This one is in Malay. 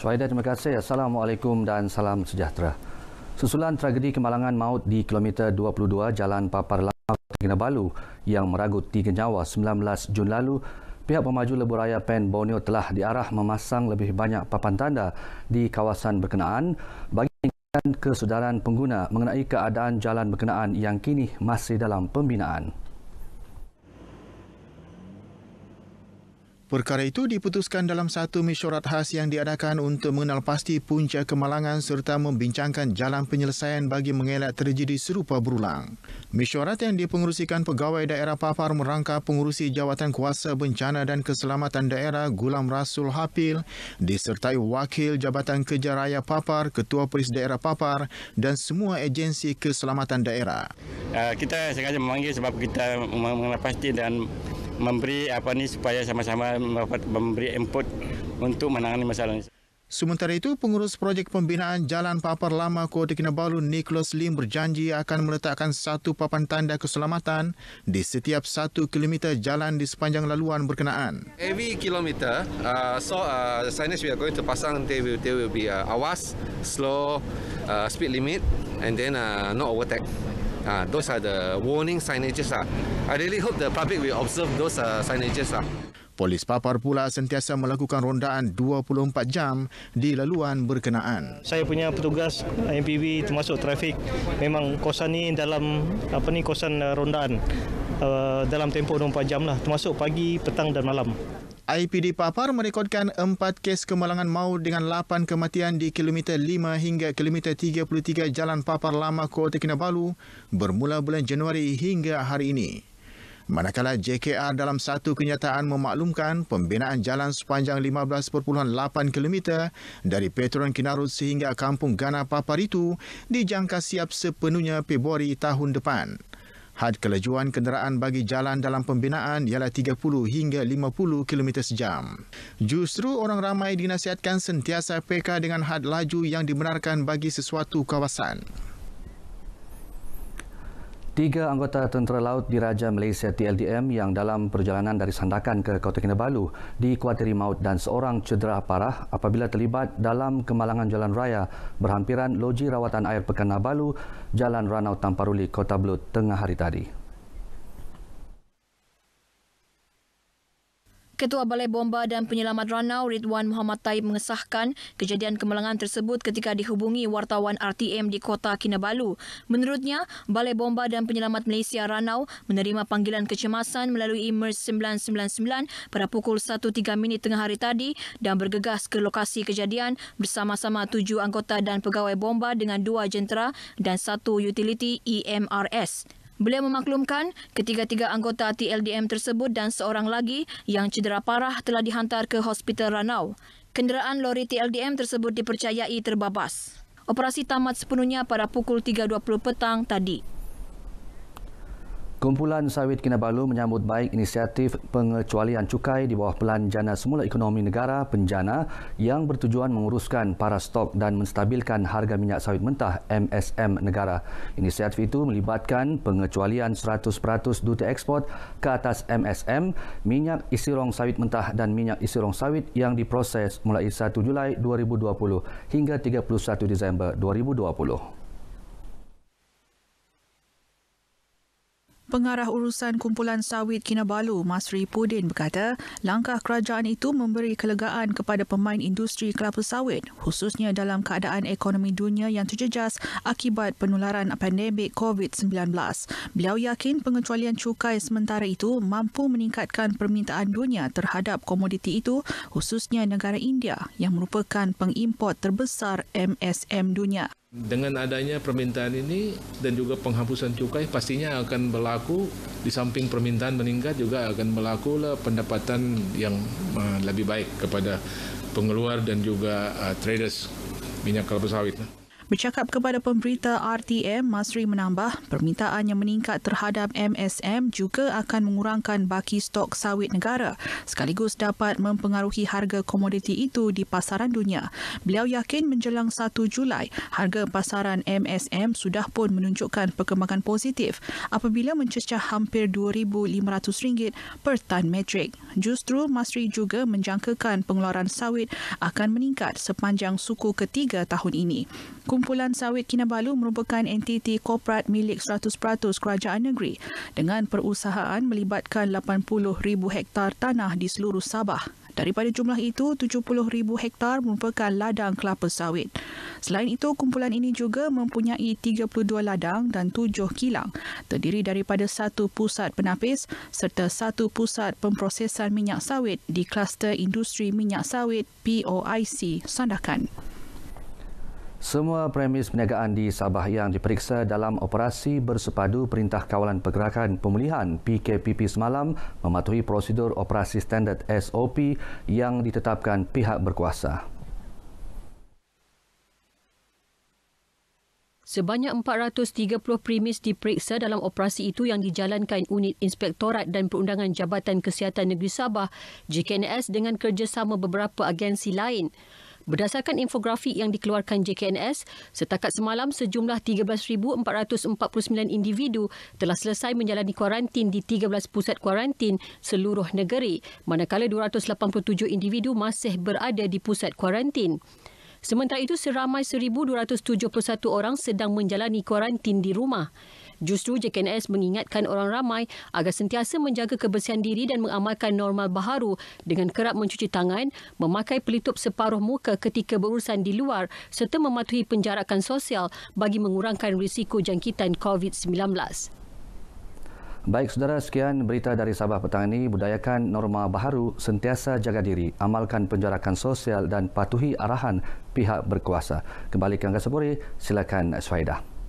Suhaida, terima kasih. Assalamualaikum dan salam sejahtera. Susulan tragedi kemalangan maut di kilometer 22 Jalan Papar Lama, Kinabalu yang meragut di nyawa 19 Jun lalu, pihak pemaju lebuh raya Pen Borneo telah diarah memasang lebih banyak papan tanda di kawasan berkenaan bagi meningkatkan kesedaran pengguna mengenai keadaan jalan berkenaan yang kini masih dalam pembinaan. Perkara itu diputuskan dalam satu mesyuarat khas yang diadakan untuk mengenal pasti punca kemalangan serta membincangkan jalan penyelesaian bagi mengelak terjadi serupa berulang. Mesyuarat yang dipengerusikan pegawai daerah Pafar merangka pengurusi Jawatan Kuasa Bencana dan Keselamatan Daerah Gulam Rasul Hapil disertai Wakil Jabatan Kerja Raya Pafar, Ketua Polis Daerah Pafar dan semua agensi keselamatan daerah. Eh, kita sengaja memanggil sebab kita mengenal pasti dan memberi apa ni supaya sama-sama dapat memberi input untuk menangani masalah ini. Sementara itu, pengurus projek pembinaan Jalan Papar Lama Kota Kinabalu Nicholas Lim berjanji akan meletakkan satu papan tanda keselamatan di setiap satu kilometer jalan di sepanjang laluan berkenaan. Every kilometer, uh, so uh, the signage we are going to pasang, they will, they will be uh, awas, slow, uh, speed limit, and then uh, no overtake. Uh, those are the warning signages. Uh. I really hope the public will observe those uh, signages. Uh. Polis Papar pula sentiasa melakukan rondaan 24 jam di laluan berkenaan. Saya punya petugas eh, MPV termasuk trafik memang kawasan ini dalam apa ni kawasan eh, rondaan. Uh, dalam tempoh 24 jam lah termasuk pagi, petang dan malam. IPD Papar merekodkan 4 kes kemalangan maut dengan 8 kematian di kilometer 5 hingga kilometer 33 Jalan Papar Lama Kota Kinabalu bermula bulan Januari hingga hari ini. Manakala JKR dalam satu kenyataan memaklumkan pembinaan jalan sepanjang 15.8 km dari Petron Kinarut sehingga Kampung Gana Papar itu dijangka siap sepenuhnya Februari tahun depan. Had kelajuan kenderaan bagi jalan dalam pembinaan ialah 30 hingga 50 km sejam. Justru orang ramai dinasihatkan sentiasa peka dengan had laju yang dibenarkan bagi sesuatu kawasan. Tiga anggota tentera laut diraja Malaysia TLDM yang dalam perjalanan dari Sandakan ke Kota Kinabalu dikuatiri maut dan seorang cedera parah apabila terlibat dalam kemalangan jalan raya berhampiran loji rawatan air Pekan Nabalu, Jalan Ranau Tamparuli, Kota Belud, tengah hari tadi. Ketua Balai Bomba dan Penyelamat Ranau Ridwan Muhammad Taib mengesahkan kejadian kemalangan tersebut ketika dihubungi wartawan RTM di Kota Kinabalu. Menurutnya, Balai Bomba dan Penyelamat Malaysia Ranau menerima panggilan kecemasan melalui Merge 999 pada pukul 1.3 minit tengah hari tadi dan bergegas ke lokasi kejadian bersama-sama tujuh anggota dan pegawai bomba dengan dua jentera dan satu utiliti EMRS. Beliau memaklumkan ketiga-tiga anggota TLDM tersebut dan seorang lagi yang cedera parah telah dihantar ke Hospital Ranau. Kenderaan lori TLDM tersebut dipercayai terbabas. Operasi tamat sepenuhnya pada pukul 3.20 petang tadi. Kumpulan Sawit Kinabalu menyambut baik inisiatif pengecualian cukai di bawah Pelan Jana Semula Ekonomi Negara Penjana yang bertujuan menguruskan para stok dan menstabilkan harga minyak sawit mentah MSM negara. Inisiatif itu melibatkan pengecualian 100% duta ekspor ke atas MSM, minyak isirong sawit mentah dan minyak isirong sawit yang diproses mulai 1 Julai 2020 hingga 31 Disember 2020. Pengarah Urusan Kumpulan Sawit Kinabalu, Masri Pudin berkata, langkah kerajaan itu memberi kelegaan kepada pemain industri kelapa sawit, khususnya dalam keadaan ekonomi dunia yang terjejas akibat penularan pandemik COVID-19. Beliau yakin pengecualian cukai sementara itu mampu meningkatkan permintaan dunia terhadap komoditi itu, khususnya negara India yang merupakan pengimport terbesar MSM dunia. Dengan adanya permintaan ini dan juga penghapusan cukai pastinya akan berlaku di samping permintaan meningkat juga akan berlaku lah pendapatan yang eh, lebih baik kepada pengeluar dan juga eh, traders minyak kelapa sawit. Bercakap kepada pemberita RTM, Masri menambah permintaan yang meningkat terhadap MSM juga akan mengurangkan baki stok sawit negara sekaligus dapat mempengaruhi harga komoditi itu di pasaran dunia. Beliau yakin menjelang 1 Julai, harga pasaran MSM sudah pun menunjukkan perkembangan positif apabila mencecah hampir RM2,500 per tan metrik. Justru, Masri juga menjangkakan pengeluaran sawit akan meningkat sepanjang suku ketiga tahun ini. Kumpulan Sawit Kinabalu merupakan entiti korporat milik 100% kerajaan negeri dengan perusahaan melibatkan 80,000 hektar tanah di seluruh Sabah. Daripada jumlah itu, 70,000 hektar merupakan ladang kelapa sawit. Selain itu, kumpulan ini juga mempunyai 32 ladang dan 7 kilang terdiri daripada satu pusat penapis serta satu pusat pemprosesan minyak sawit di Kluster Industri Minyak Sawit POIC Sandakan. Semua premis perniagaan di Sabah yang diperiksa dalam operasi bersepadu Perintah Kawalan Pergerakan Pemulihan PKPP semalam mematuhi prosedur operasi standard SOP yang ditetapkan pihak berkuasa. Sebanyak 430 premis diperiksa dalam operasi itu yang dijalankan unit Inspektorat dan Perundangan Jabatan Kesihatan Negeri Sabah, JKNS dengan kerjasama beberapa agensi lain. Berdasarkan infografik yang dikeluarkan JKNS, setakat semalam sejumlah 13,449 individu telah selesai menjalani kuarantin di 13 pusat kuarantin seluruh negeri, manakala 287 individu masih berada di pusat kuarantin. Sementara itu, seramai 1,271 orang sedang menjalani kuarantin di rumah. Justru JKNS mengingatkan orang ramai agar sentiasa menjaga kebersihan diri dan mengamalkan normal baharu dengan kerap mencuci tangan, memakai pelitup separuh muka ketika berurusan di luar serta mematuhi penjarakan sosial bagi mengurangkan risiko jangkitan COVID-19. Baik saudara, sekian berita dari Sabah petang ini. Budayakan norma baharu, sentiasa jaga diri, amalkan penjarakan sosial dan patuhi arahan pihak berkuasa. Kembali ke Angkasa Puri, silakan Suhaidah.